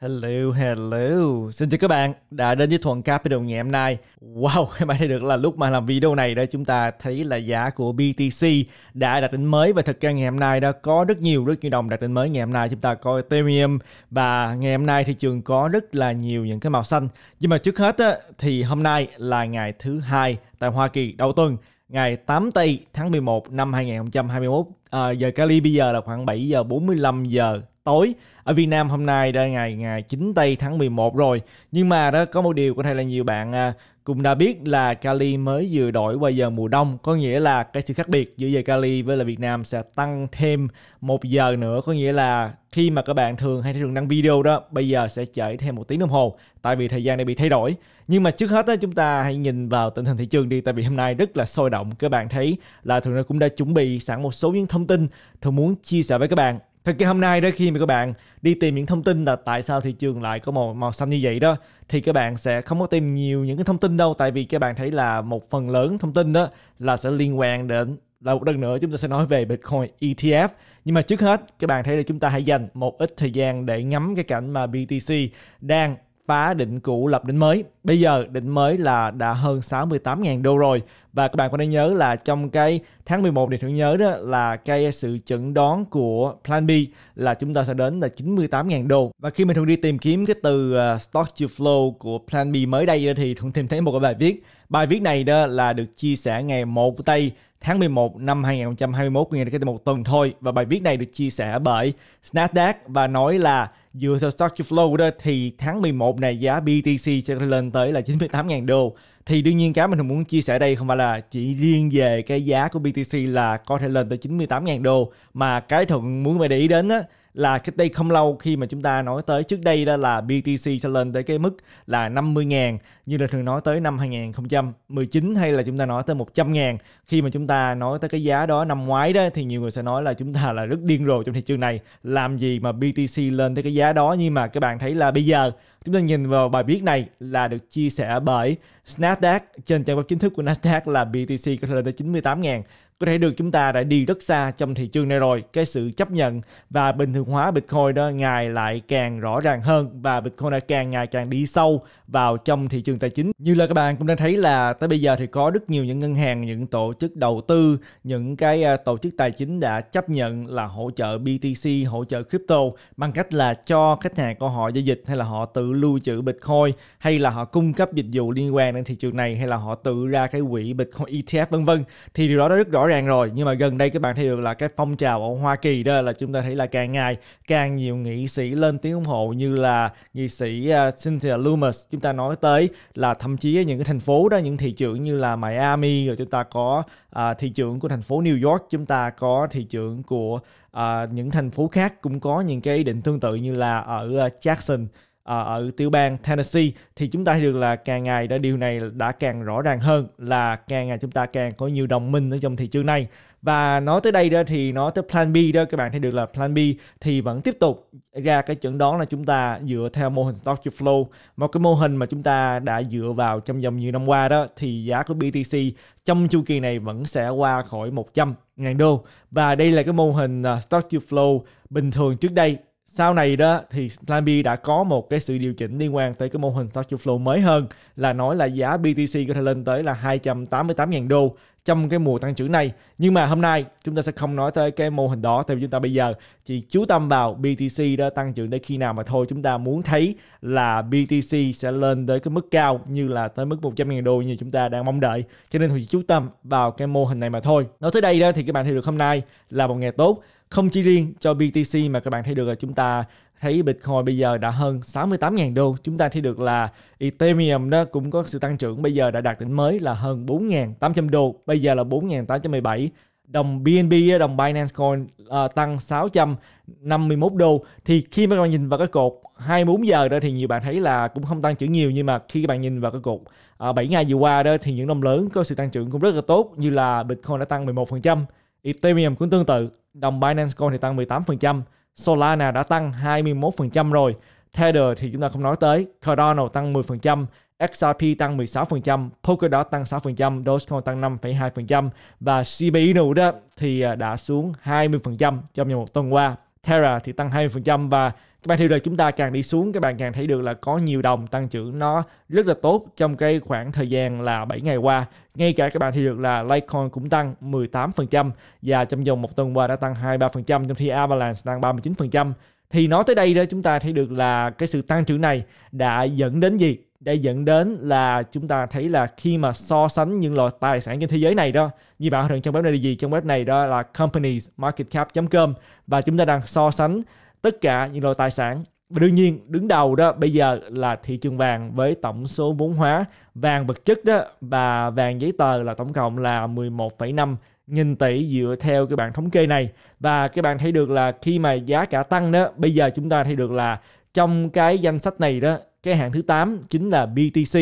Hello, hello. Xin chào các bạn đã đến với Thuận Capital ngày hôm nay. Wow, các bạn thấy được là lúc mà làm video này đó chúng ta thấy là giá của BTC đã đạt đỉnh mới và thực ra ngày hôm nay đã có rất nhiều rất nhiều đồng đạt đỉnh mới ngày hôm nay chúng ta có Ethereum và ngày hôm nay thị trường có rất là nhiều những cái màu xanh. Nhưng mà trước hết á, thì hôm nay là ngày thứ hai tại Hoa Kỳ đầu tuần ngày 8 tây tháng 11 năm 2021 à, giờ Cali bây giờ là khoảng 7 giờ 45 giờ tối ở Việt Nam hôm nay đã ngày ngày 9 tây tháng 11 rồi nhưng mà đó có một điều có thể là nhiều bạn à, cũng đã biết là Cali mới vừa đổi qua giờ mùa đông có nghĩa là cái sự khác biệt giữa giờ Cali với là Việt Nam sẽ tăng thêm một giờ nữa có nghĩa là khi mà các bạn thường hay thường đăng video đó bây giờ sẽ trễ thêm một tiếng đồng hồ tại vì thời gian đã bị thay đổi nhưng mà trước hết đó, chúng ta hãy nhìn vào tình hình thị trường đi tại vì hôm nay rất là sôi động các bạn thấy là thường cũng đã chuẩn bị sẵn một số những thông tin thường muốn chia sẻ với các bạn Thật ra hôm nay đó khi mà các bạn đi tìm những thông tin là tại sao thị trường lại có màu màu xanh như vậy đó thì các bạn sẽ không có tìm nhiều những cái thông tin đâu tại vì các bạn thấy là một phần lớn thông tin đó là sẽ liên quan đến là một lần nữa chúng ta sẽ nói về Bitcoin ETF nhưng mà trước hết các bạn thấy là chúng ta hãy dành một ít thời gian để ngắm cái cảnh mà BTC đang phá đỉnh cũ lập đỉnh mới. Bây giờ đỉnh mới là đã hơn 68.000 đô rồi và các bạn có nên nhớ là trong cái tháng 11 thì thưởng nhớ đó là cái sự chẩn đoán của Plan B là chúng ta sẽ đến là 98.000 đô và khi mình thường đi tìm kiếm cái từ ờ, stock to flow của Plan B mới đây thì thường tìm thấy một cái bài viết bài viết này đó là được chia sẻ ngày 1 tây tháng 11 năm 2021 nghĩa là cái một tuần thôi và bài viết này được chia sẻ bởi Nasdaq và nói là dựa theo stock to flow đó thì tháng 11 này giá BTC sẽ lên tới là 98.000 đô thì đương nhiên cái mình thường muốn chia sẻ đây không phải là chỉ riêng về cái giá của BTC là có thể lên tới 98.000 đô mà cái thuận muốn phải để ý đến á, là cách đây không lâu khi mà chúng ta nói tới trước đây đó là BTC sẽ lên tới cái mức là 50.000 như là thường nói tới năm 2019 hay là chúng ta nói tới 100.000 khi mà chúng ta nói tới cái giá đó năm ngoái đó thì nhiều người sẽ nói là chúng ta là rất điên rồ trong thị trường này làm gì mà BTC lên tới cái giá đó nhưng mà các bạn thấy là bây giờ Chúng ta nhìn vào bài viết này là được chia sẻ bởi Nasdaq trên trang web chính thức của Nasdaq là BTC có thể lên tới 98 000 Có thể được chúng ta đã đi rất xa trong thị trường này rồi. Cái sự chấp nhận và bình thường hóa Bitcoin đó ngày lại càng rõ ràng hơn và Bitcoin đã càng ngày càng đi sâu vào trong thị trường tài chính. Như là các bạn cũng đã thấy là tới bây giờ thì có rất nhiều những ngân hàng, những tổ chức đầu tư, những cái à, tổ chức tài chính đã chấp nhận là hỗ trợ BTC, hỗ trợ crypto bằng cách là cho khách hàng của họ giao dịch hay là họ tự lưu trữ Bitcoin hay là họ cung cấp dịch vụ liên quan đến thị trường này hay là họ tự ra cái quỹ Bitcoin ETF vân vân thì điều đó rất rõ ràng rồi nhưng mà gần đây các bạn thấy được là cái phong trào ở Hoa Kỳ đó là chúng ta thấy là càng ngày càng nhiều nghị sĩ lên tiếng ủng hộ như là nghị sĩ ờ, Cynthia Lummis chúng ta nói tới là thậm chí ở những cái thành phố đó những thị trường như là Miami rồi chúng ta có à, thị trường của thành phố New York chúng ta có thị trường của à, những thành phố khác cũng có những cái ý định tương tự như là ở Jackson Ờ, ở tiểu bang Tennessee thì chúng ta thấy được là càng ngày đã điều này đã càng rõ ràng hơn là càng ngày chúng ta càng có nhiều đồng minh ở trong thị trường này và nói tới đây đó thì nói tới plan B đó các bạn thấy được là plan B thì vẫn tiếp tục ra cái chuẩn đoán là chúng ta dựa theo mô hình stock to flow một cái mô hình mà chúng ta đã dựa vào trong vòng nhiều năm qua đó thì giá của BTC trong chu kỳ này vẫn sẽ qua khỏi 100 ngàn đô và đây là cái mô hình ờ, stock to flow bình thường trước đây sau này đó thì Slamby đã có một cái sự điều chỉnh liên quan tới cái mô hình Structure Flow mới hơn là nói là giá BTC có thể lên tới là 288.000 đô trong cái mùa tăng trưởng này. Nhưng mà hôm nay chúng ta sẽ không nói tới cái mô hình đó tại vì chúng ta bây giờ chỉ chú tâm vào BTC đó tăng trưởng tới khi nào mà thôi chúng ta muốn thấy là BTC sẽ lên tới cái mức cao như là tới mức 100.000 đô như chúng ta đang mong đợi. Cho nên thôi chú tâm vào cái mô hình này mà thôi. Nói tới đây đó thì các bạn thấy được hôm nay là một ngày tốt không chỉ riêng cho BTC mà các bạn thấy được là chúng ta thấy Bitcoin bây giờ đã hơn 68.000 đô. Chúng ta thấy được là Ethereum đó cũng có sự tăng trưởng bây giờ đã đạt đỉnh mới là hơn 4.800 đô, bây giờ là 4.817 đồng BNB đồng Binance Coin uh, tăng 651 đô thì khi mà các bạn nhìn vào cái cột 24 giờ đó thì nhiều bạn thấy là cũng không tăng trưởng nhiều nhưng mà khi các bạn nhìn vào cái cột uh, ờ, 7 ngày vừa qua đó thì những đồng lớn có sự tăng trưởng cũng rất là tốt như là Bitcoin đã tăng 11%, Ethereum cũng tương tự, đồng Binance Coin thì tăng 18%, Solana đã tăng 21% rồi, Tether thì chúng ta không nói tới, Cardano tăng 10%, XRP tăng 16%, Polkadot tăng 6%, Dogecoin tăng 5,2% và CBINU đó thì à, đã xuống 20% trong vòng một tuần qua. Terra thì tăng 20% và các bạn hiểu được chúng ta càng đi xuống các bạn càng thấy được là có nhiều đồng tăng trưởng nó rất là tốt trong cái khoảng thời gian là 7 ngày qua ngay cả các bạn thấy được là Litecoin cũng tăng 18% và trong vòng một tuần qua đã tăng 23% trong khi Avalanche tăng 39% thì nói tới đây đó chúng ta thấy được là cái sự tăng trưởng này đã dẫn đến gì đã dẫn đến là chúng ta thấy là khi mà so sánh những loại tài sản trên thế giới này đó như bạn thường trong web này là gì trong web này đó là companiesmarketcap.com và chúng ta đang so sánh tất cả những loại tài sản và đương nhiên đứng đầu đó bây giờ là thị trường vàng với tổng số vốn hóa vàng vật chất đó và vàng giấy tờ là tổng cộng là 11,5 nghìn tỷ dựa theo cái bảng thống kê này và các bạn thấy được là khi mà giá cả tăng đó bây giờ chúng ta thấy được là trong cái danh sách này đó cái hạng thứ 8 chính là BTC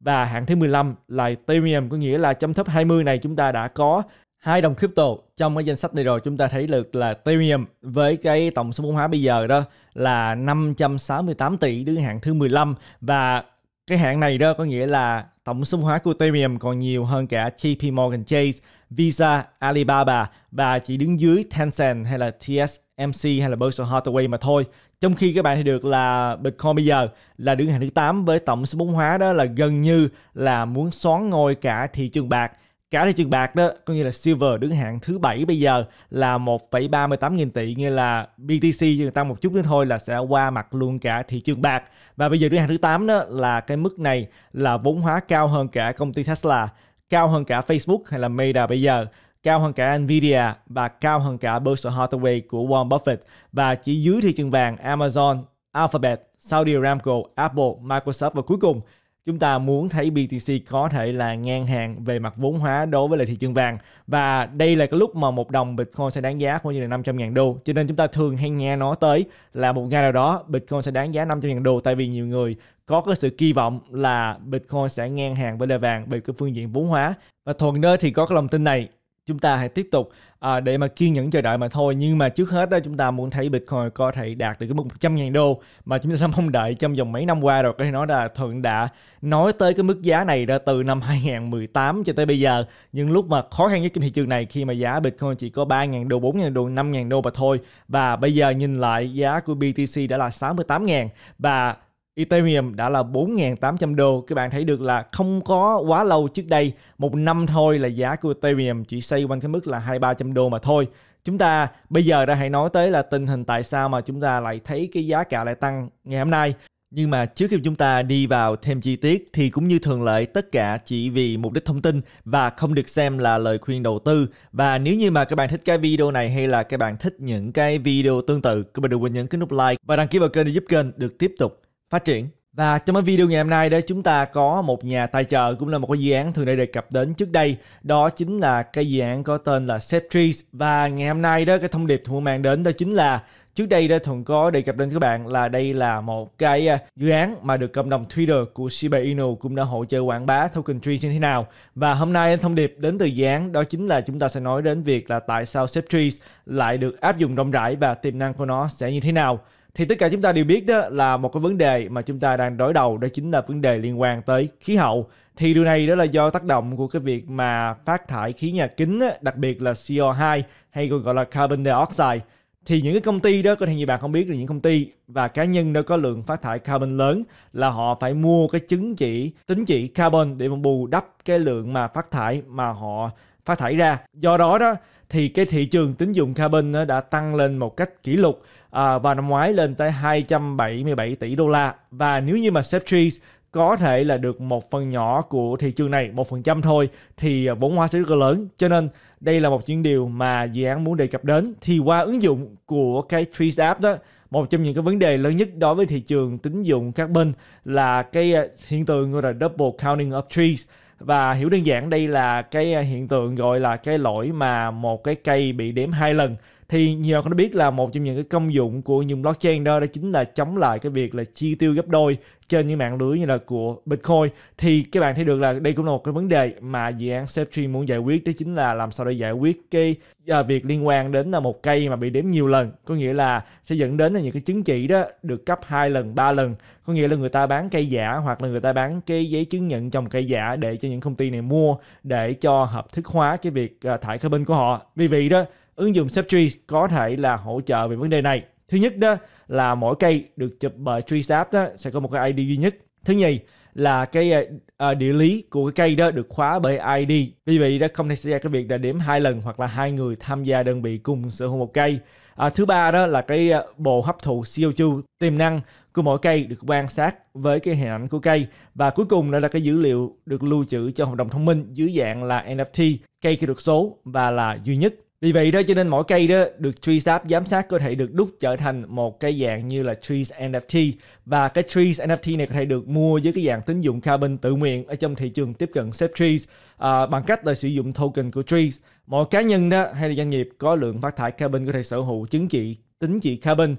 và hạng thứ 15 là Ethereum có nghĩa là trong top 20 này chúng ta đã có hai đồng crypto trong cái danh sách này rồi chúng ta thấy được là Ethereum với cái tổng số vốn hóa bây giờ đó là 568 tỷ đứng hạng thứ 15 và cái hạng này đó có nghĩa là tổng số hóa của Ethereum còn nhiều hơn cả JP Morgan Chase, Visa, Alibaba và chỉ đứng dưới Tencent hay là TSMC hay là Berkshire Hathaway mà thôi. Trong khi các bạn thấy được là Bitcoin bây giờ là đứng hạng thứ 8 với tổng số vốn hóa đó là gần như là muốn xoán ngôi cả thị trường bạc Cả thị trường bạc đó, có nghĩa là silver đứng hạng thứ bảy bây giờ là 1,38 nghìn tỷ, nghĩa là BTC tăng một chút nữa thôi là sẽ qua mặt luôn cả thị trường bạc. Và bây giờ đứng hạng thứ 8 đó là cái mức này là vốn hóa cao hơn cả công ty Tesla, cao hơn cả Facebook hay là Meta bây giờ cao hơn cả Nvidia và cao hơn cả Berkshire Hathaway của Warren Buffett và chỉ dưới thị trường vàng Amazon, Alphabet, Saudi Aramco, Apple, Microsoft và cuối cùng chúng ta muốn thấy BTC có thể là ngang hàng về mặt vốn hóa đối với lại thị trường vàng và đây là cái lúc mà một đồng Bitcoin sẽ đáng giá khoảng như là 500.000 đô cho nên chúng ta thường hay nghe nói tới là một ngày nào đó Bitcoin sẽ đáng giá 500.000 đô tại vì nhiều người có cái sự kỳ vọng là Bitcoin sẽ ngang hàng với lề vàng về cái phương diện vốn hóa và thuận nơi thì có cái lòng tin này chúng ta hãy tiếp tục à, để mà kiên nhẫn chờ đợi mà thôi nhưng mà trước hết đó chúng ta muốn thấy Bitcoin có thể đạt được cái mức 100.000 đô mà chúng ta mong đợi trong vòng mấy năm qua rồi có thể nói là thuận đã nói tới cái mức giá này đã từ năm 2018 cho tới bây giờ nhưng lúc mà khó khăn nhất trên thị trường này khi mà giá Bitcoin chỉ có 3.000 đô 4.000 đô 5.000 đô mà thôi và bây giờ nhìn lại giá của BTC đã là 68.000 và Ethereum đã là 4.800 đô. Các bạn thấy được là không có quá lâu trước đây, một năm thôi là giá của Ethereum chỉ xây quanh cái mức là 2-300 đô mà thôi. Chúng ta bây giờ đã hãy nói tới là tình hình tại sao mà chúng ta lại thấy cái giá cả lại tăng ngày hôm nay. Nhưng mà trước khi chúng ta đi vào thêm chi tiết thì cũng như thường lệ tất cả chỉ vì mục đích thông tin và không được xem là lời khuyên đầu tư. Và nếu như mà các bạn thích cái video này hay là các bạn thích những cái video tương tự, các bạn đừng quên nhấn cái nút like và đăng ký vào kênh để giúp kênh được tiếp tục phát triển. Và trong cái video ngày hôm nay đó chúng ta có một nhà tài trợ cũng là một cái dự án thường đây đề cập đến trước đây Đó chính là cái dự án có tên là Save Trees Và ngày hôm nay đó cái thông điệp thuận mang đến đó chính là Trước đây đó thường có đề cập đến các bạn là đây là một cái à, dự án mà được cộng đồng Twitter của Shiba Inu cũng đã hỗ trợ quảng bá token tree như thế nào. Và hôm nay thông điệp đến từ dự án đó chính là chúng ta sẽ nói đến việc là tại sao Trees lại được áp dụng rộng rãi và tiềm năng của nó sẽ như thế nào thì tất cả chúng ta đều biết đó là một cái vấn đề mà chúng ta đang đối đầu đó chính là vấn đề liên quan tới khí hậu thì điều này đó là do tác động của cái việc mà phát thải khí nhà kính đặc biệt là CO2 hay còn gọi là carbon dioxide thì những cái công ty đó có thể như bạn không biết là những công ty và cá nhân đó có lượng phát thải carbon lớn là họ phải mua cái chứng chỉ tính chỉ carbon để mà bù đắp cái lượng mà phát thải mà họ phát thải ra do đó đó thì cái thị trường tín dụng carbon đã tăng lên một cách kỷ lục à, vào năm ngoái lên tới 277 tỷ đô la và nếu như mà Safetrees có thể là được một phần nhỏ của thị trường này, một phần trăm thôi thì vốn hóa sẽ rất là lớn. Cho nên đây là một chuyện điều mà dự án muốn đề cập đến. Thì qua ứng dụng của cái Trees App đó, một trong những cái vấn đề lớn nhất đối với thị trường tín dụng các bên là cái à, hiện tượng gọi là double counting of trees và hiểu đơn giản đây là cái à, hiện tượng gọi là cái lỗi mà một cái cây bị đếm hai lần thì nhiều người không biết là một trong những cái công dụng của những blockchain đó đó chính là chống lại cái việc là chi tiêu gấp đôi trên những mạng lưới như là của Bitcoin thì các bạn thấy được là đây cũng là một cái vấn đề mà dự án SafeTree muốn giải quyết đó chính là làm sao để giải quyết cái à, việc liên quan đến là một cây mà bị đếm nhiều lần có nghĩa là sẽ dẫn đến là những cái chứng chỉ đó được cấp hai lần ba lần có nghĩa là người ta bán cây giả hoặc là người ta bán cái giấy chứng nhận trồng cây giả để cho những công ty này mua để cho hợp thức hóa cái việc à, thải carbon của họ vì vậy đó Ứng dụng SafeTree có thể là hỗ trợ về vấn đề này. Thứ nhất đó là mỗi cây được chụp bởi TreeSap đó sẽ có một cái ID duy nhất. Thứ nhì là cái à, địa lý của cái cây đó được khóa bởi ID. Vì vậy đó không thể xảy ra cái việc là điểm hai lần hoặc là hai người tham gia đơn vị cùng sở hữu một cây. À, thứ ba đó là cái bộ hấp thụ CO2 tiềm năng của mỗi cây được quan sát với cái hình ảnh của cây và cuối cùng đó là cái dữ liệu được lưu trữ cho hợp đồng thông minh dưới dạng là NFT cây kỹ thuật số và là duy nhất vì vậy đó cho nên mỗi cây đó được Trees TreeSnap giám sát có thể được đúc trở thành một cái dạng như là Trees NFT và cái Trees NFT này có thể được mua với cái dạng tín dụng carbon tự nguyện ở trong thị trường tiếp cận xếp Trees à, bằng cách là sử dụng token của Trees. Mỗi cá nhân đó hay là doanh nghiệp có lượng phát thải carbon có thể sở hữu chứng chỉ tính trị carbon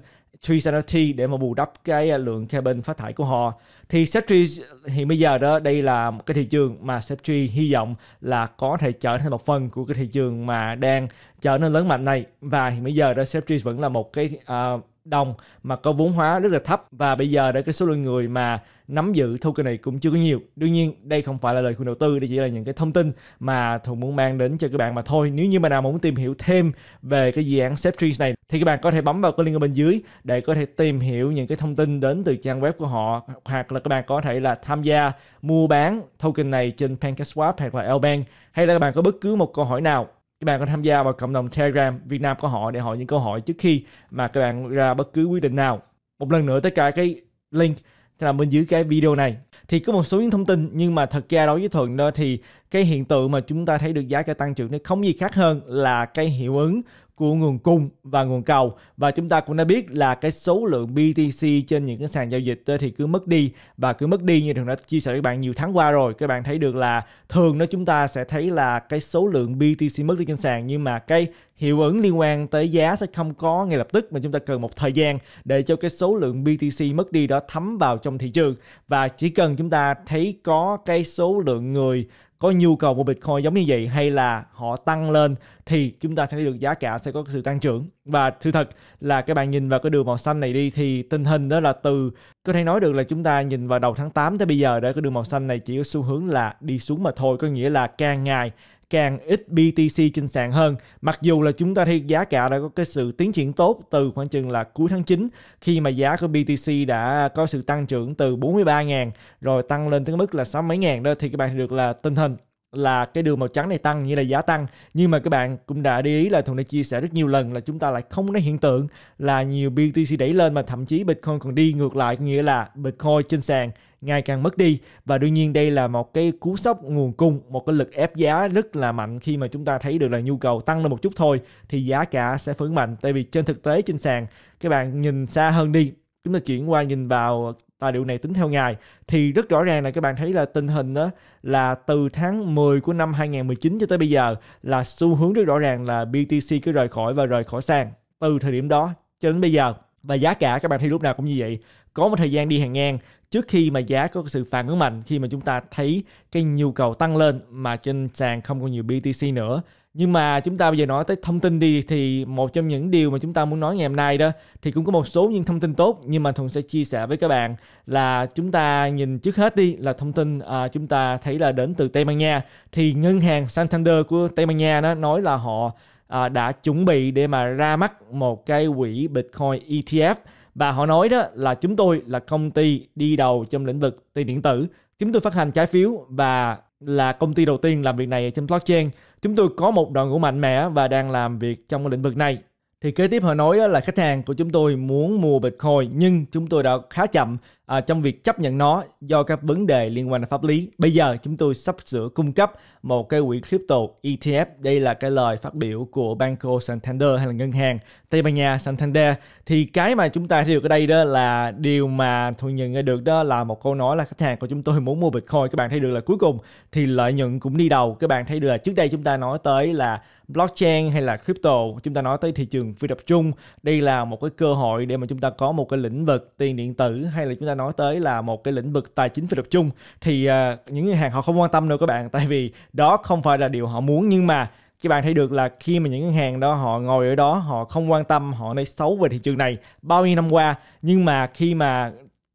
3 để mà bù đắp cái à, lượng carbon phát thải của họ thì Septree hiện bây giờ đó đây là một cái thị trường mà Septree hy vọng là có thể trở thành một phần của cái thị trường mà đang trở nên lớn mạnh này và hiện bây giờ đó Septree vẫn là một cái uh, đông mà có vốn hóa rất là thấp và bây giờ để cái số lượng người mà nắm giữ token này cũng chưa có nhiều đương nhiên đây không phải là lời khuyên đầu tư đây chỉ là những cái thông tin mà thuận muốn mang đến cho các bạn mà thôi nếu như mà nào muốn tìm hiểu thêm về cái dự án SafeTrees này thì các bạn có thể bấm vào cái link ở bên dưới để có thể tìm hiểu những cái thông tin đến từ trang web của họ hoặc là các bạn có thể là tham gia mua bán token này trên PancakeSwap hoặc là Lbank hay là các bạn có bất cứ một câu hỏi nào các bạn có tham gia vào cộng đồng Telegram Việt Nam có hỏi để hỏi những câu hỏi trước khi mà các bạn ra bất cứ quyết định nào. Một lần nữa tất cả cái link là bên dưới cái video này thì có một số những thông tin nhưng mà thật ra đối với thuận đó thì cái hiện tượng mà chúng ta thấy được giá cả tăng trưởng nó không gì khác hơn là cái hiệu ứng của nguồn cung và nguồn cầu và chúng ta cũng đã biết là cái số lượng BTC trên những cái sàn giao dịch thì cứ mất đi và cứ mất đi như thường đã chia sẻ với bạn nhiều tháng qua rồi các bạn thấy được là thường đó chúng ta sẽ thấy là cái số lượng BTC mất đi trên sàn nhưng mà cái hiệu ứng liên quan tới giá sẽ không có ngay lập tức mà chúng ta cần một thời gian để cho cái số lượng BTC mất đi đó thấm vào trong thị trường và chỉ cần chúng ta thấy có cái số lượng người có nhu cầu mua Bitcoin giống như vậy hay là họ tăng lên thì chúng ta sẽ được giá cả sẽ có sự tăng trưởng. Và sự thật là các bạn nhìn vào cái đường màu xanh này đi thì tình hình đó là từ có thể nói được là chúng ta nhìn vào đầu tháng 8 tới bây giờ để cái đường màu xanh này chỉ có xu hướng là đi xuống mà thôi, có nghĩa là càng ngày càng ít BTC trên sàn hơn. Mặc dù là chúng ta thấy giá cả đã có cái sự tiến triển tốt từ khoảng chừng là cuối tháng 9 khi mà giá của BTC đã có sự tăng trưởng từ 43.000 rồi tăng lên tới mức là sáu mấy ngàn đó thì các bạn được là tình hình là cái đường màu trắng này tăng như là giá tăng nhưng mà các bạn cũng đã để ý là thuận đã chia sẻ rất nhiều lần là chúng ta lại không nói hiện tượng là nhiều BTC đẩy lên mà thậm chí Bitcoin còn đi ngược lại có nghĩa là Bitcoin trên sàn ngày càng mất đi và đương nhiên đây là một cái cú sốc nguồn cung một cái lực ép giá rất là mạnh khi mà chúng ta thấy được là nhu cầu tăng lên một chút thôi thì giá cả sẽ phấn mạnh tại vì trên thực tế trên sàn các bạn nhìn xa hơn đi chúng ta chuyển qua nhìn vào tài liệu này tính theo ngày thì rất rõ ràng là các bạn thấy là tình hình đó là từ tháng 10 của năm 2019 cho tới bây giờ là xu hướng rất rõ ràng là BTC cứ rời khỏi và rời khỏi sàn từ thời điểm đó cho đến bây giờ và giá cả các bạn thấy lúc nào cũng như vậy có một thời gian đi hàng ngang trước khi mà giá có sự phản ứng mạnh khi mà chúng ta thấy cái nhu cầu tăng lên mà trên sàn không còn nhiều BTC nữa nhưng mà chúng ta bây giờ nói tới thông tin đi thì một trong những điều mà chúng ta muốn nói ngày hôm nay đó thì cũng có một số những thông tin tốt nhưng mà thùng sẽ chia sẻ với các bạn là chúng ta nhìn trước hết đi là thông tin à, chúng ta thấy là đến từ Tây Ban Nha thì ngân hàng Santander của Tây Ban Nha nó nói là họ à, đã chuẩn bị để mà ra mắt một cái quỹ Bitcoin ETF và họ nói đó là chúng tôi là công ty đi đầu trong lĩnh vực tiền điện tử chúng tôi phát hành trái phiếu và là công ty đầu tiên làm việc này trên blockchain. Chúng tôi có một đội ngũ mạnh mẽ và đang làm việc trong lĩnh vực này. Thì kế tiếp họ nói là khách hàng của chúng tôi muốn mua Bitcoin nhưng chúng tôi đã khá chậm à, trong việc chấp nhận nó do các vấn đề liên quan đến pháp lý. Bây giờ chúng tôi sắp sửa cung cấp một cái quỹ crypto ETF. Đây là cái lời phát biểu của Banco Santander hay là ngân hàng Tây Ban Nha Santander. Thì cái mà chúng ta thấy được ở đây đó là điều mà thu nhận được đó là một câu nói là khách hàng của chúng tôi muốn mua Bitcoin. Các bạn thấy được là cuối cùng thì lợi nhuận cũng đi đầu. Các bạn thấy được là trước đây chúng ta nói tới là blockchain hay là crypto chúng ta nói tới thị trường phi tập trung đây là một cái cơ hội để mà chúng ta có một cái lĩnh vực tiền điện tử hay là chúng ta nói tới là một cái lĩnh vực tài chính phi tập trung thì ờ, những ngân hàng họ không quan tâm đâu các bạn tại vì đó không phải là điều họ muốn nhưng mà các bạn thấy được là khi mà những ngân hàng đó họ ngồi ở đó họ không quan tâm họ nói xấu về thị trường này bao nhiêu năm qua nhưng mà khi mà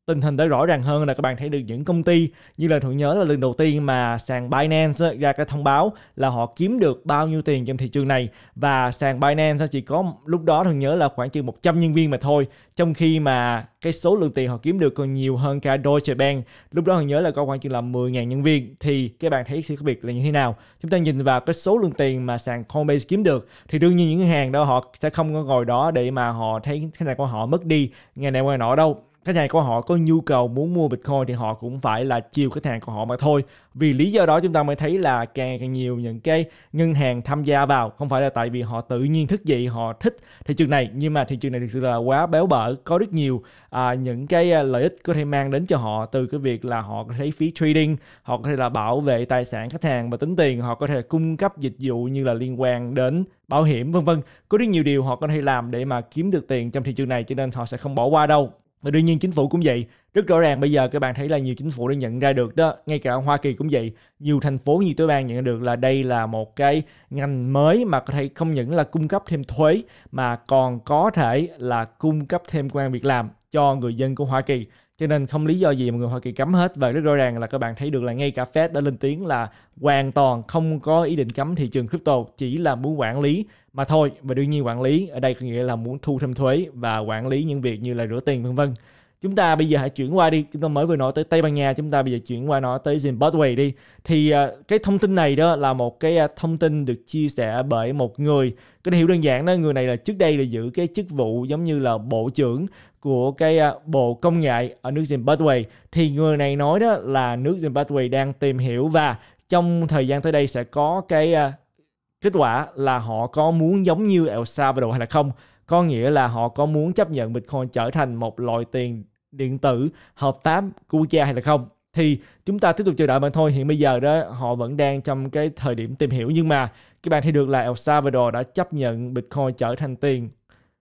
tình hình đã rõ ràng hơn là các bạn thấy được những công ty như là thuận nhớ là lần đầu tiên mà sàn Binance ra cái thông báo là họ kiếm được bao nhiêu tiền trong thị trường này và sàn Binance chỉ có lúc đó thuận nhớ là khoảng chừng 100 nhân viên mà thôi trong khi mà cái số lượng tiền họ kiếm được còn nhiều hơn cả Deutsche Bank lúc đó thuận nhớ là có khoảng chừng là 10.000 nhân viên thì các bạn thấy sự khác biệt là như thế nào chúng ta nhìn vào cái số lượng tiền mà sàn Coinbase kiếm được thì đương nhiên những ngân hàng đó họ sẽ không có ngồi đó để mà họ thấy cái này của họ mất đi ngày này qua nọ đâu khách hàng của họ có nhu cầu muốn mua Bitcoin thì họ cũng phải là chiều khách hàng của họ mà thôi. Vì lý do đó chúng ta mới thấy là càng càng nhiều những cái ngân hàng tham gia vào không phải là tại vì họ tự nhiên thức dậy họ thích thị trường này nhưng mà thị trường này thực sự là quá béo bở có rất nhiều à, những cái à, lợi ích có thể mang đến cho họ từ cái việc là họ có thể phí trading họ có thể là bảo vệ tài sản khách hàng và tính tiền họ có thể cung cấp dịch vụ như là liên quan đến bảo hiểm vân vân có rất nhiều điều họ có thể làm để mà kiếm được tiền trong thị trường này cho nên họ sẽ không bỏ qua đâu và đương nhiên chính phủ cũng vậy rất rõ ràng bây giờ các bạn thấy là nhiều chính phủ đã nhận ra được đó ngay cả hoa kỳ cũng vậy nhiều thành phố như tiểu bang nhận được là đây là một cái ngành mới mà có thể không những là cung cấp thêm thuế mà còn có thể là cung cấp thêm công an việc làm cho người dân của hoa kỳ cho nên không lý do gì mà người Hoa Kỳ cấm hết và rất rõ ràng là các bạn thấy được là ngay cả Fed đã lên tiếng là hoàn toàn không có ý định cấm thị trường crypto chỉ là muốn quản lý mà thôi và đương nhiên quản lý ở đây có nghĩa là muốn thu thêm thuế và quản lý những việc như là rửa tiền vân vân chúng ta bây giờ hãy chuyển qua đi chúng ta mới vừa nói tới Tây Ban Nha chúng ta bây giờ chuyển qua nói tới Zimbabwe đi thì à, cái thông tin này đó là một cái à, thông tin được chia sẻ bởi một người cái hiểu đơn giản đó người này là trước đây là giữ cái chức vụ giống như là bộ trưởng của cái à, bộ công nghệ ở nước Zimbabwe thì người này nói đó là nước Zimbabwe đang tìm hiểu và trong thời gian tới đây sẽ có cái kết quả là họ có muốn giống như El Salvador hay là không có nghĩa là họ có muốn chấp nhận Bitcoin trở thành một loại tiền điện tử hợp pháp của quốc gia hay là không thì chúng ta tiếp tục chờ đợi bạn thôi hiện bây giờ đó họ vẫn đang trong cái thời điểm tìm hiểu nhưng mà các bạn thấy được là El Salvador đã chấp nhận Bitcoin trở thành tiền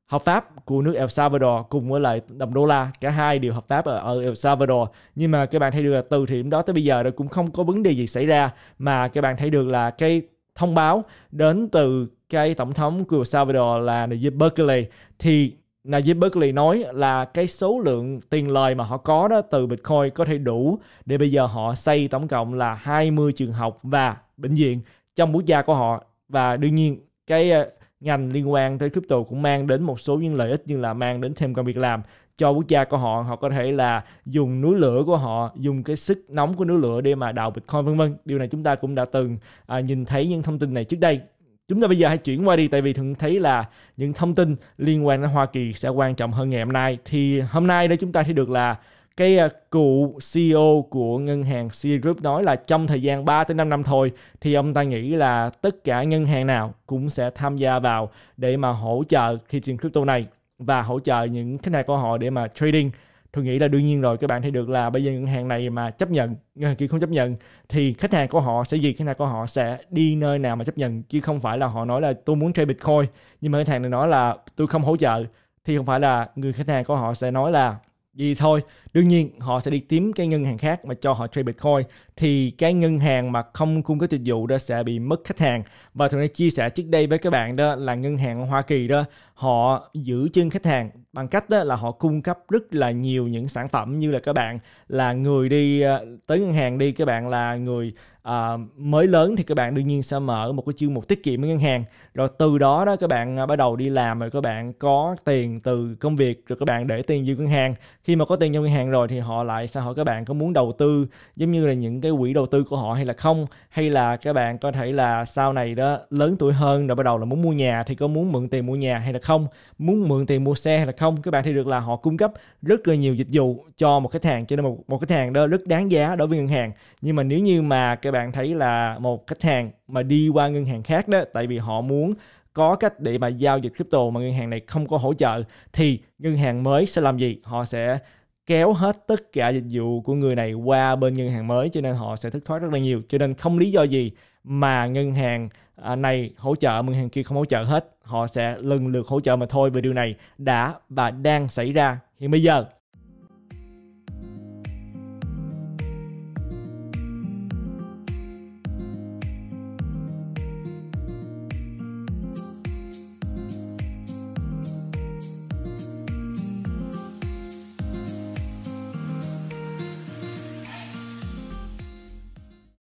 hợp pháp của nước El Salvador cùng với lại đồng đô la cả hai đều hợp pháp ở, ở El Salvador nhưng mà các bạn thấy được là từ thời điểm đó tới bây giờ đó cũng không có vấn đề gì xảy ra mà các bạn thấy được là cái thông báo đến từ cái tổng thống của Salvador là Nayib Bukele thì Nayib Bukele nói là cái số lượng tiền lời mà họ có đó từ Bitcoin có thể đủ để bây giờ họ xây tổng cộng là 20 trường học và bệnh viện trong quốc gia của họ và đương nhiên cái ờ, ngành liên quan tới crypto cũng mang đến một số những lợi ích như là mang đến thêm công việc làm cho quốc gia của họ họ có thể là dùng núi lửa của họ dùng cái sức nóng của núi lửa để mà đào bitcoin vân vân điều này chúng ta cũng đã từng à, nhìn thấy những thông tin này trước đây chúng ta bây giờ hãy chuyển qua đi tại vì thường thấy là những thông tin liên quan đến Hoa Kỳ sẽ quan trọng hơn ngày hôm nay thì hôm nay đây chúng ta thấy được là cái cựu à, CEO của ngân hàng Citigroup e nói là trong thời gian 3 tới 5 năm thôi thì ông ta nghĩ là tất cả ngân hàng nào cũng sẽ tham gia vào để mà hỗ trợ thị trường crypto này và hỗ trợ những khách hàng của họ để mà trading tôi nghĩ là đương nhiên rồi các bạn thấy được là bây giờ ngân hàng này mà chấp nhận ngân hàng kia không chấp nhận thì khách hàng của họ sẽ gì khách hàng của họ sẽ đi nơi nào mà chấp nhận chứ không phải là họ nói là tôi muốn trade bitcoin nhưng mà khách hàng này nói là tôi không hỗ trợ thì không phải là người khách hàng của họ sẽ nói là gì thôi đương nhiên họ sẽ đi kiếm cái ngân hàng khác mà cho họ trade bitcoin thì cái ngân hàng mà không cung cấp dịch vụ đó sẽ bị mất khách hàng và thường đã chia sẻ trước đây với các bạn đó là ngân hàng hoa kỳ đó họ giữ chân khách hàng bằng cách đó là họ cung cấp rất là nhiều những sản phẩm như là các bạn là người đi ờ, tới ngân hàng đi các bạn là người à, mới lớn thì các bạn đương nhiên sẽ mở một cái chương mục tiết kiệm với ngân hàng rồi từ đó đó các bạn à, bắt đầu đi làm rồi các bạn có tiền từ công việc rồi các bạn để tiền vô ngân hàng khi mà có tiền trong ngân hàng rồi thì họ lại sẽ hỏi các bạn có muốn đầu tư giống như là những cái quỹ đầu tư của họ hay là không hay là các bạn có thể là sau này đó lớn tuổi hơn rồi bắt đầu là muốn mua nhà thì có muốn mượn tiền mua nhà hay là không muốn mượn tiền mua xe hay là không các bạn thì được là họ cung cấp rất là nhiều dịch vụ cho một khách hàng cho nên một, một khách hàng đó rất đáng giá đối với ngân hàng nhưng mà nếu như mà các bạn thấy là một khách hàng mà đi qua ngân hàng khác đó tại vì họ muốn có cách để mà giao dịch crypto mà ngân hàng này không có hỗ trợ thì ngân hàng mới sẽ làm gì họ sẽ kéo hết tất cả dịch vụ của người này qua bên ngân hàng mới cho nên họ sẽ thất thoát rất là nhiều cho nên không lý do gì mà ngân hàng à, này hỗ trợ ngân hàng kia không hỗ trợ hết họ sẽ lần lượt hỗ trợ mà thôi về điều này đã và đang xảy ra hiện bây giờ